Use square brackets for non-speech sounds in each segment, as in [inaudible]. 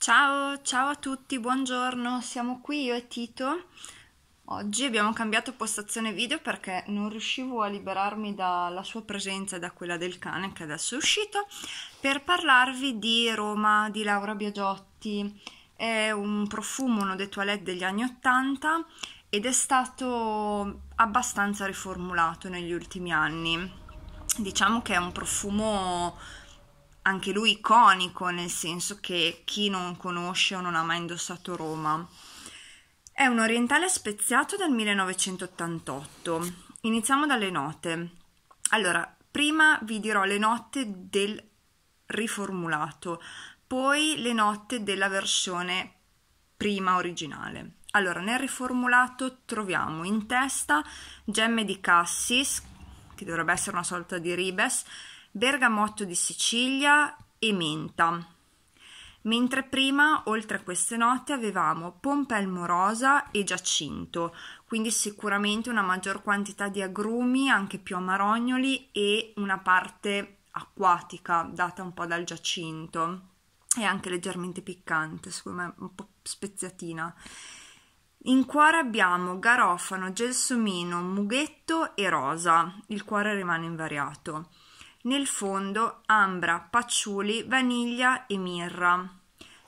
Ciao, ciao a tutti, buongiorno, siamo qui io e Tito. Oggi abbiamo cambiato postazione video perché non riuscivo a liberarmi dalla sua presenza e da quella del cane che adesso è uscito per parlarvi di Roma di Laura Biagiotti. È un profumo, uno dei toilette degli anni Ottanta ed è stato abbastanza riformulato negli ultimi anni. Diciamo che è un profumo anche lui iconico, nel senso che chi non conosce o non ha mai indossato Roma. È un orientale speziato del 1988. Iniziamo dalle note. Allora, prima vi dirò le note del riformulato, poi le note della versione prima originale. Allora, nel riformulato troviamo in testa gemme di Cassis, che dovrebbe essere una sorta di ribes, bergamotto di Sicilia e menta. Mentre prima, oltre a queste note, avevamo pompelmo rosa e giacinto, quindi sicuramente una maggior quantità di agrumi, anche più amarognoli e una parte acquatica data un po' dal giacinto e anche leggermente piccante, secondo me un po' speziatina. In cuore abbiamo garofano, gelsomino, mughetto e rosa. Il cuore rimane invariato nel fondo ambra, patchouli, vaniglia e mirra.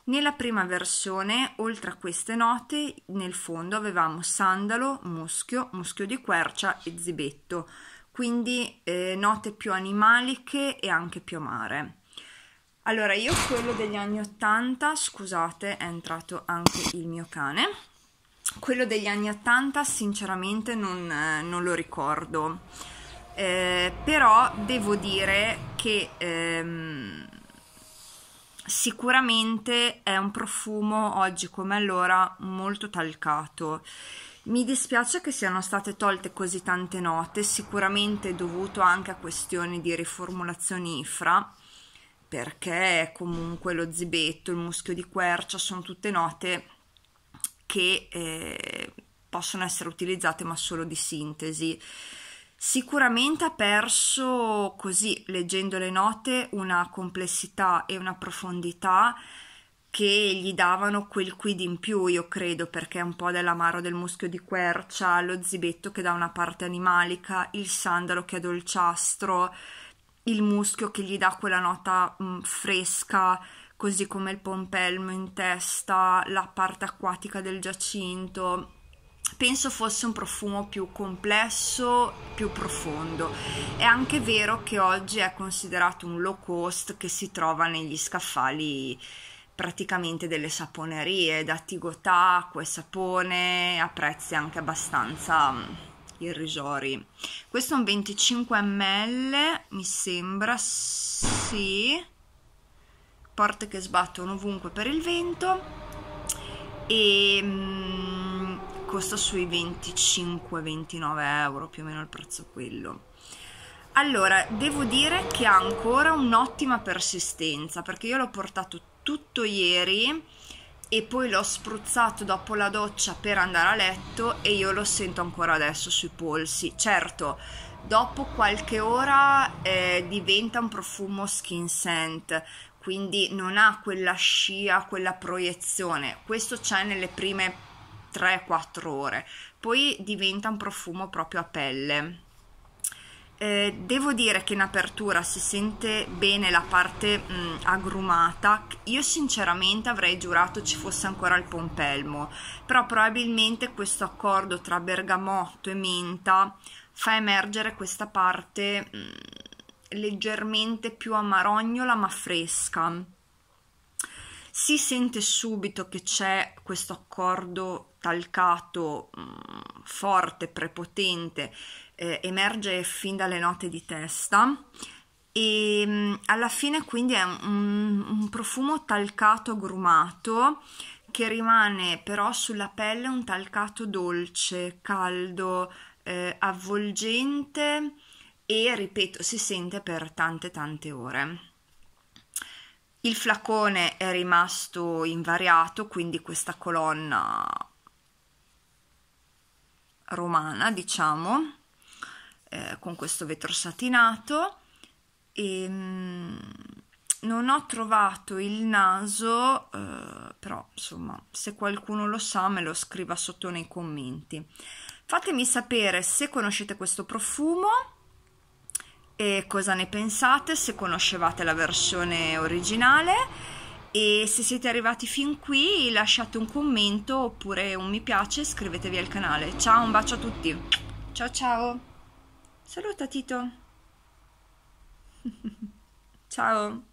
Nella prima versione, oltre a queste note, nel fondo avevamo sandalo, muschio, muschio di quercia e zibetto, quindi eh, note più animaliche e anche più amare. Allora, io quello degli anni 80, scusate, è entrato anche il mio cane. Quello degli anni 80 sinceramente non, eh, non lo ricordo eh, però devo dire che ehm, sicuramente è un profumo oggi come allora molto talcato. Mi dispiace che siano state tolte così tante note, sicuramente dovuto anche a questioni di riformulazioni IFRA, perché comunque lo zibetto, il muschio di quercia sono tutte note che eh, possono essere utilizzate ma solo di sintesi. Sicuramente ha perso, così leggendo le note, una complessità e una profondità che gli davano quel quid in più, io credo, perché è un po' dell'amaro del muschio di quercia, lo zibetto che dà una parte animalica, il sandalo che è dolciastro, il muschio che gli dà quella nota mh, mm, fresca, così come il pompelmo in testa, la parte acquatica del giacinto penso fosse un profumo più complesso, più profondo. È anche vero che oggi è considerato un low cost che si trova negli scaffali praticamente delle saponerie, da Tigotà, acqua e sapone, a prezzi anche abbastanza mm, irrisori. Questo è un 25 ml, mi sembra, sì, porte che sbattono ovunque per il vento e... Mm, costa sui 25-29 euro più o meno il prezzo quello allora devo dire che ha ancora un'ottima persistenza perché io l'ho portato tutto ieri e poi l'ho spruzzato dopo la doccia per andare a letto e io lo sento ancora adesso sui polsi certo dopo qualche ora eh, diventa un profumo skin scent quindi non ha quella scia, quella proiezione. Questo c'è nelle prime 3-4 ore, poi diventa un profumo proprio a pelle. Eh, devo dire che in apertura si sente bene la parte mh, mm, agrumata. Io sinceramente avrei giurato ci fosse ancora il pompelmo, però probabilmente questo accordo tra bergamotto e menta fa emergere questa parte mh, mm, leggermente più amarognola ma fresca si sente subito che c'è questo accordo talcato, mh, mm, forte, prepotente, eh, emerge fin dalle note di testa e mh, mm, alla fine quindi è un, un profumo talcato, grumato che rimane però sulla pelle un talcato dolce, caldo, eh, avvolgente e ripeto si sente per tante tante ore. Il flacone è rimasto invariato, quindi questa colonna romana, diciamo, eh, con questo vetro satinato. E, ehm, mh, non ho trovato il naso, eh, però insomma, se qualcuno lo sa me lo scriva sotto nei commenti. Fatemi sapere se conoscete questo profumo e cosa ne pensate, se conoscevate la versione originale e se siete arrivati fin qui lasciate un commento oppure un mi piace, iscrivetevi al canale. Ciao, un bacio a tutti. Ciao ciao. Saluta Tito. [laughs] ciao.